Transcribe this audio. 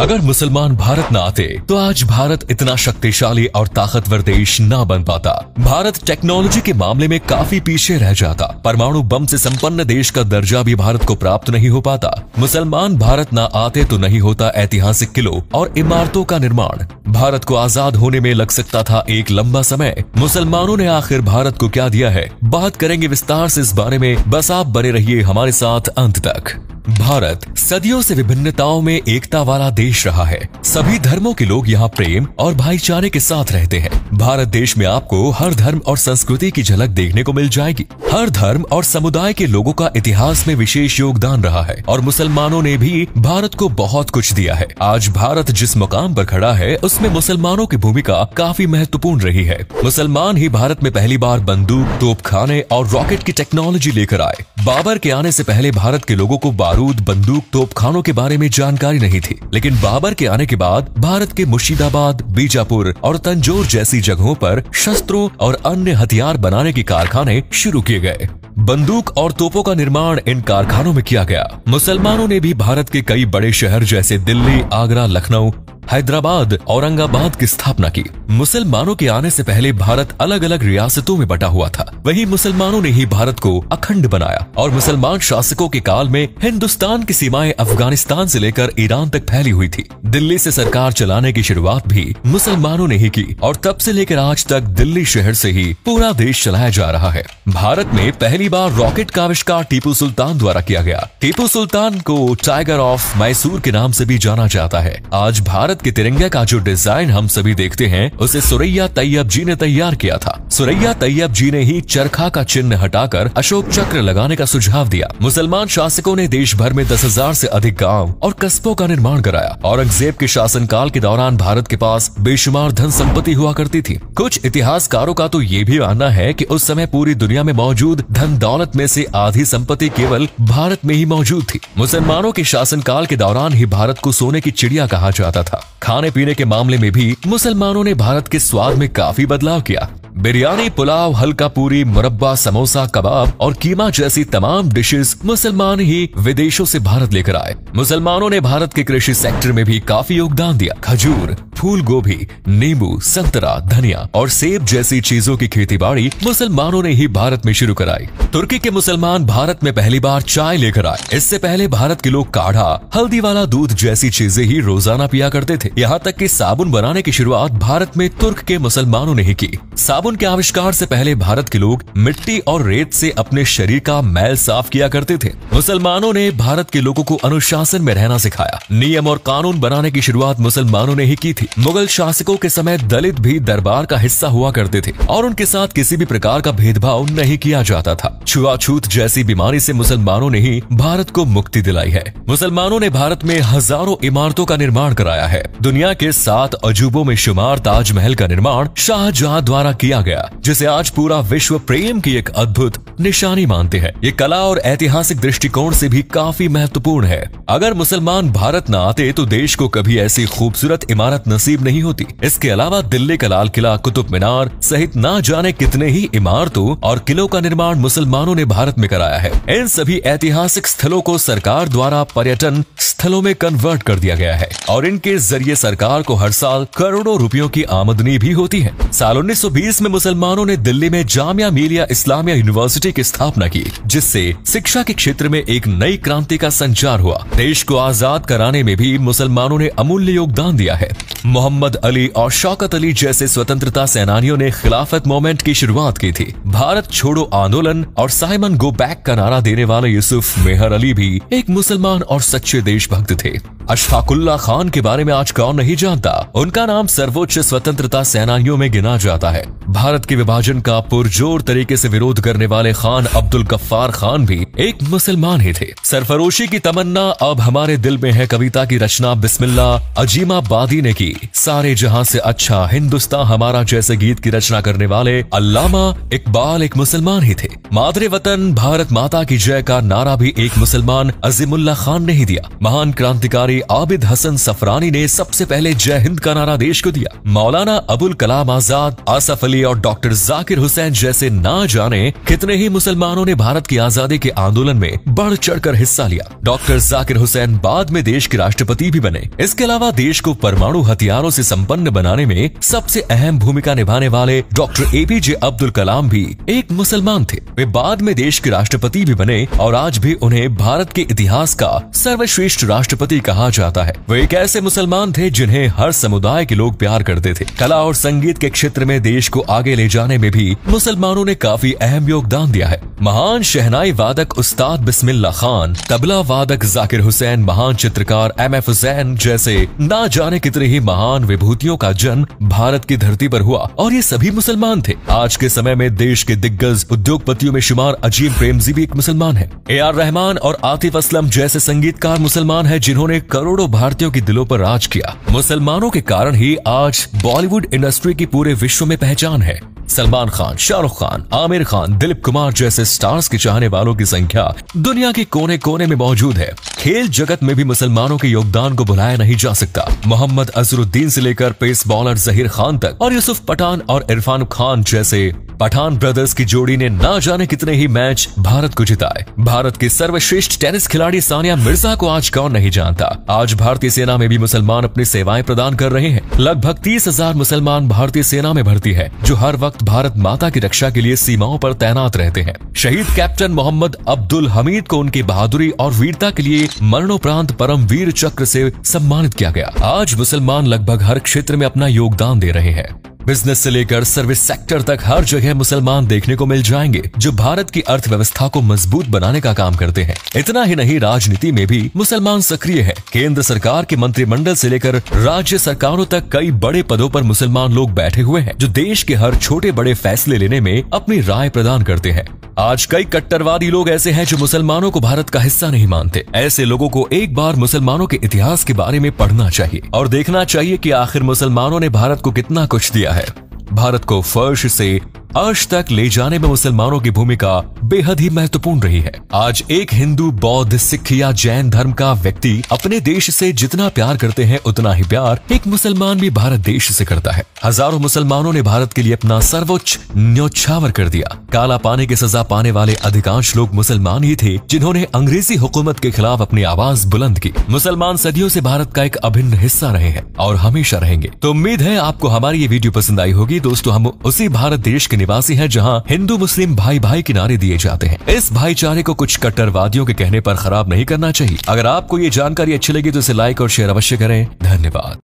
अगर मुसलमान भारत न आते तो आज भारत इतना शक्तिशाली और ताकतवर देश न बन पाता भारत टेक्नोलॉजी के मामले में काफी पीछे रह जाता परमाणु बम से संपन्न देश का दर्जा भी भारत को प्राप्त नहीं हो पाता मुसलमान भारत न आते तो नहीं होता ऐतिहासिक किलो और इमारतों का निर्माण भारत को आजाद होने में लग सकता था एक लंबा समय मुसलमानों ने आखिर भारत को क्या दिया है बात करेंगे विस्तार से इस बारे में बस आप बने रहिए हमारे साथ अंत तक भारत सदियों से विभिन्नताओं में एकता वाला देश रहा है सभी धर्मों के लोग यहाँ प्रेम और भाईचारे के साथ रहते हैं भारत देश में आपको हर धर्म और संस्कृति की झलक देखने को मिल जाएगी हर धर्म और समुदाय के लोगों का इतिहास में विशेष योगदान रहा है और मुसलमानों ने भी भारत को बहुत कुछ दिया है आज भारत जिस मुकाम पर खड़ा है उसमें मुसलमानों की भूमिका काफी महत्वपूर्ण रही है मुसलमान ही भारत में पहली बार बंदूक तोपखाने और रॉकेट की टेक्नोलॉजी लेकर आए बाबर के आने से पहले भारत के लोगों को बारूद बंदूक तोपखानों के बारे में जानकारी नहीं थी लेकिन बाबर के आने के बाद भारत के मुर्शिदाबाद बीजापुर और तंजोर जैसी जगहों पर शस्त्रों और अन्य हथियार बनाने के कारखाने शुरू किए गए बंदूक और तोपों का निर्माण इन कारखानों में किया गया मुसलमानों ने भी भारत के कई बड़े शहर जैसे दिल्ली आगरा लखनऊ हैदराबाद औरंगाबाद की स्थापना की मुसलमानों के आने से पहले भारत अलग अलग रियासतों में बटा हुआ था वहीं मुसलमानों ने ही भारत को अखंड बनाया और मुसलमान शासकों के काल में हिंदुस्तान की सीमाएं अफगानिस्तान से लेकर ईरान तक फैली हुई थी दिल्ली से सरकार चलाने की शुरुआत भी मुसलमानों ने ही की और तब से लेकर आज तक दिल्ली शहर से ही पूरा देश चलाया जा रहा है भारत में पहली बार रॉकेट का आविष्कार टीपू सुल्तान द्वारा किया गया टीपू सुल्तान को टाइगर ऑफ मैसूर के नाम से भी जाना जाता है आज भारत भारत के तिरंगे का जो डिजाइन हम सभी देखते हैं उसे सुरैया तैयब जी ने तैयार किया था सुरैया तैयब जी ने ही चरखा का चिन्ह हटाकर अशोक चक्र लगाने का सुझाव दिया मुसलमान शासकों ने देश भर में दस हजार ऐसी अधिक गाँव और कस्बों का निर्माण कराया औरंगजेब के शासनकाल के दौरान भारत के पास बेशुमार धन संपत्ति हुआ करती थी कुछ इतिहासकारों का तो ये भी मानना है कि उस समय पूरी दुनिया में मौजूद धन दौलत में से आधी संपत्ति केवल भारत में ही मौजूद थी मुसलमानों के शासनकाल के दौरान ही भारत को सोने की चिड़िया कहा जाता था खाने पीने के मामले में भी मुसलमानों ने भारत के स्वाद में काफी बदलाव किया बिरयानी पुलाव हल्का पूरी मुरब्बा समोसा कबाब और कीमा जैसी तमाम डिशेस मुसलमान ही विदेशों से भारत लेकर आए मुसलमानों ने भारत के कृषि सेक्टर में भी काफी योगदान दिया खजूर फूल गोभी नींबू संतरा धनिया और सेब जैसी चीजों की खेतीबाड़ी मुसलमानों ने ही भारत में शुरू कराई तुर्की के मुसलमान भारत में पहली बार चाय लेकर आए इससे पहले भारत के लोग काढ़ा हल्दी वाला दूध जैसी चीजें ही रोजाना पिया करते थे यहाँ तक की साबुन बनाने की शुरुआत भारत में तुर्क के मुसलमानों ने ही की साबुन के आविष्कार से पहले भारत के लोग मिट्टी और रेत से अपने शरीर का मैल साफ किया करते थे मुसलमानों ने भारत के लोगों को अनुशासन में रहना सिखाया नियम और कानून बनाने की शुरुआत मुसलमानों ने ही की थी मुगल शासकों के समय दलित भी दरबार का हिस्सा हुआ करते थे और उनके साथ किसी भी प्रकार का भेदभाव नहीं किया जाता था छुआछूत जैसी बीमारी से मुसलमानों ने ही भारत को मुक्ति दिलाई है मुसलमानों ने भारत में हजारों इमारतों का निर्माण कराया है दुनिया के सात अजूबों में शुमार ताजमहल का निर्माण शाहजहां द्वारा किया किया गया जिसे आज पूरा विश्व प्रेम की एक अद्भुत निशानी मानते हैं ये कला और ऐतिहासिक दृष्टिकोण से भी काफी महत्वपूर्ण है अगर मुसलमान भारत न आते तो देश को कभी ऐसी खूबसूरत इमारत नसीब नहीं होती इसके अलावा दिल्ली का लाल किला कुतुब मीनार सहित न जाने कितने ही इमारतों और किलों का निर्माण मुसलमानों ने भारत में कराया है इन सभी ऐतिहासिक स्थलों को सरकार द्वारा पर्यटन स्थलों में कन्वर्ट कर दिया गया है और इनके जरिए सरकार को हर साल करोड़ों रुपयों की आमदनी भी होती है साल 1920 1920 में मुसलमानों ने दिल्ली में जामिया मिलिया इस्लामिया यूनिवर्सिटी की स्थापना की जिससे शिक्षा के क्षेत्र में एक नई क्रांति का संचार हुआ देश को आजाद कराने में भी मुसलमानों ने अमूल्य योगदान दिया है मोहम्मद अली और शौकत अली जैसे स्वतंत्रता सेनानियों ने खिलाफत मोमेंट की शुरुआत की थी भारत छोड़ो आंदोलन और साइमन गो बैक का नारा देने वाले यूसुफ मेहर अली भी एक मुसलमान और सच्चे देशभक्त थे अशफाकुल्ला खान के बारे में आज कौन नहीं जानता उनका नाम सर्वोच्च स्वतंत्रता सेनानियों में गिना जाता है भारत के विभाजन का पुरजोर तरीके से विरोध करने वाले खान अब्दुल गफ्फार खान भी एक मुसलमान ही थे सरफरोशी की तमन्ना अब हमारे दिल में है कविता की रचना बिस्मिल्ला अजीमा बादी ने की सारे जहां से अच्छा हिंदुस्तान हमारा जैसे गीत की रचना करने वाले अल्लामा इकबाल एक मुसलमान ही थे मादरे वतन भारत माता की जय का नारा भी एक मुसलमान अजीमुल्ला खान ने ही दिया महान क्रांतिकारी आबिद हसन सफरानी ने सबसे पहले जय हिंद का नारा देश को दिया मौलाना अबुल कलाम आजाद आसफ अली और डॉक्टर जाकिर हुसैन जैसे ना जाने कितने ही मुसलमानों ने भारत की आजादी के आंदोलन में बढ़ चढ़कर हिस्सा लिया डॉक्टर जाकिर हुसैन बाद में देश के राष्ट्रपति भी बने इसके अलावा देश को परमाणु हथियारों से संपन्न बनाने में सबसे अहम भूमिका निभाने वाले डॉक्टर जे अब्दुल कलाम भी एक मुसलमान थे वे बाद में देश के राष्ट्रपति भी बने और आज भी उन्हें भारत के इतिहास का सर्वश्रेष्ठ राष्ट्रपति कहा जाता है वे एक ऐसे मुसलमान थे जिन्हें हर समुदाय के लोग प्यार करते थे कला और संगीत के क्षेत्र में देश को आगे ले जाने में भी मुसलमानों ने काफी अहम योगदान दिया है महान शहनाई वादक उस्ताद बिस्मिल्ला खान तबला वादक जाकिर हुसैन महान चित्रकार एम एफ हुसैन जैसे ना जाने कितने ही महान विभूतियों का जन्म भारत की धरती पर हुआ और ये सभी मुसलमान थे आज के समय में देश के दिग्गज उद्योगपतियों में शुमार अजीम प्रेमजी भी एक मुसलमान है ए आर रहमान और आतिफ असलम जैसे संगीतकार मुसलमान है जिन्होंने करोड़ों भारतीयों के दिलों पर राज किया मुसलमानों के कारण ही आज बॉलीवुड इंडस्ट्री की पूरे विश्व में पहचान है सलमान खान शाहरुख खान आमिर खान दिलीप कुमार जैसे स्टार्स के चाहने वालों की संख्या दुनिया के कोने कोने में मौजूद है खेल जगत में भी मुसलमानों के योगदान को भुलाया नहीं जा सकता मोहम्मद अजरुद्दीन से लेकर पेस बॉलर जहीर खान तक और यूसुफ पठान और इरफान खान जैसे पठान ब्रदर्स की जोड़ी ने ना जाने कितने ही मैच भारत को जिताए भारत के सर्वश्रेष्ठ टेनिस खिलाड़ी सानिया मिर्जा को आज कौन नहीं जानता आज भारतीय सेना में भी मुसलमान अपनी सेवाएं प्रदान कर रहे हैं लगभग तीस हजार मुसलमान भारतीय सेना में भर्ती है जो हर वक्त भारत माता की रक्षा के लिए सीमाओं आरोप तैनात रहते हैं शहीद कैप्टन मोहम्मद अब्दुल हमीद को उनकी बहादुरी और वीरता के लिए मरणोपरांत परमवीर चक्र से सम्मानित किया गया आज मुसलमान लगभग हर क्षेत्र में अपना योगदान दे रहे हैं बिजनेस से लेकर सर्विस सेक्टर तक हर जगह मुसलमान देखने को मिल जाएंगे जो भारत की अर्थव्यवस्था को मजबूत बनाने का काम करते हैं इतना ही नहीं राजनीति में भी मुसलमान सक्रिय है केंद्र सरकार के मंत्रिमंडल से लेकर राज्य सरकारों तक कई बड़े पदों पर मुसलमान लोग बैठे हुए हैं जो देश के हर छोटे बड़े फैसले लेने में अपनी राय प्रदान करते हैं आज कई कट्टरवादी लोग ऐसे हैं जो मुसलमानों को भारत का हिस्सा नहीं मानते ऐसे लोगों को एक बार मुसलमानों के इतिहास के बारे में पढ़ना चाहिए और देखना चाहिए कि आखिर मुसलमानों ने भारत को कितना कुछ दिया किया है भारत को फर्श से अर्श तक ले जाने में मुसलमानों की भूमिका बेहद ही महत्वपूर्ण रही है आज एक हिंदू बौद्ध सिख या जैन धर्म का व्यक्ति अपने देश से जितना प्यार करते हैं उतना ही प्यार एक मुसलमान भी भारत देश से करता है हजारों मुसलमानों ने भारत के लिए अपना सर्वोच्च न्योछावर कर दिया काला पानी की सजा पाने वाले अधिकांश लोग मुसलमान ही थे जिन्होंने अंग्रेजी हुकूमत के खिलाफ अपनी आवाज बुलंद की मुसलमान सदियों से भारत का एक अभिन्न हिस्सा रहे हैं और हमेशा रहेंगे तो उम्मीद है आपको हमारी ये वीडियो पसंद आई होगी दोस्तों हम उसी भारत देश के निवासी है जहाँ हिंदू मुस्लिम भाई भाई किनारे दिए जाते हैं इस भाईचारे को कुछ कट्टरवादियों के कहने आरोप खराब नहीं करना चाहिए अगर आपको ये जानकारी अच्छी लगी तो इसे लाइक और शेयर अवश्य करें धन्यवाद